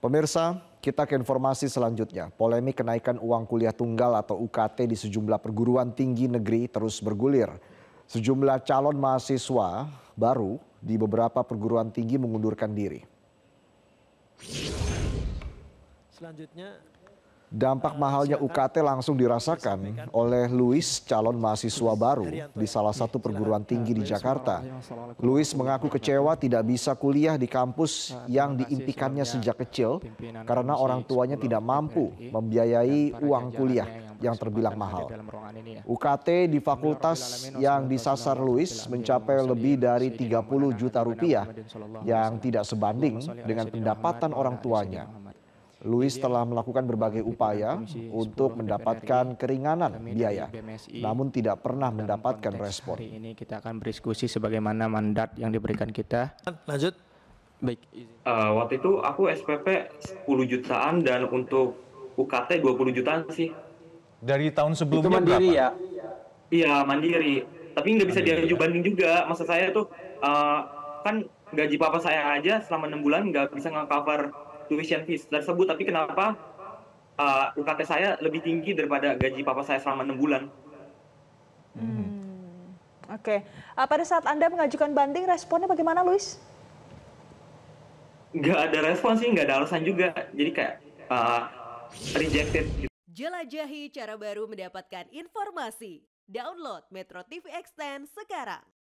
Pemirsa, kita ke informasi selanjutnya. Polemik kenaikan uang kuliah tunggal atau UKT di sejumlah perguruan tinggi negeri terus bergulir. Sejumlah calon mahasiswa baru di beberapa perguruan tinggi mengundurkan diri. Selanjutnya Dampak mahalnya UKT langsung dirasakan oleh Louis, calon mahasiswa baru di salah satu perguruan tinggi di Jakarta. Louis mengaku kecewa tidak bisa kuliah di kampus yang diimpikannya sejak kecil karena orang tuanya tidak mampu membiayai uang kuliah yang terbilang mahal. UKT di fakultas yang disasar Louis mencapai lebih dari 30 juta rupiah yang tidak sebanding dengan pendapatan orang tuanya Louis telah melakukan berbagai upaya untuk mendapatkan keringanan biaya, namun tidak pernah mendapatkan respon. ini kita akan berdiskusi sebagaimana mandat yang diberikan kita. Lanjut. Baik. Uh, waktu itu aku SPP 10 jutaan dan untuk UKT 20 jutaan sih. Dari tahun sebelumnya itu mandiri berapa? ya? Iya, mandiri. Tapi nggak bisa diajukan banding juga. Masa saya tuh uh, kan gaji papa saya aja selama enam bulan nggak bisa nge tuition fees tersebut tapi kenapa uh, UKT saya lebih tinggi daripada gaji papa saya selama enam bulan. Hmm. Oke, okay. uh, pada saat anda mengajukan banding responnya bagaimana, Luis? Gak ada respon sih, gak ada alasan juga. Jadi kayak uh, rejected. Jelajahi cara baru mendapatkan informasi. Download Metro TV Extend sekarang.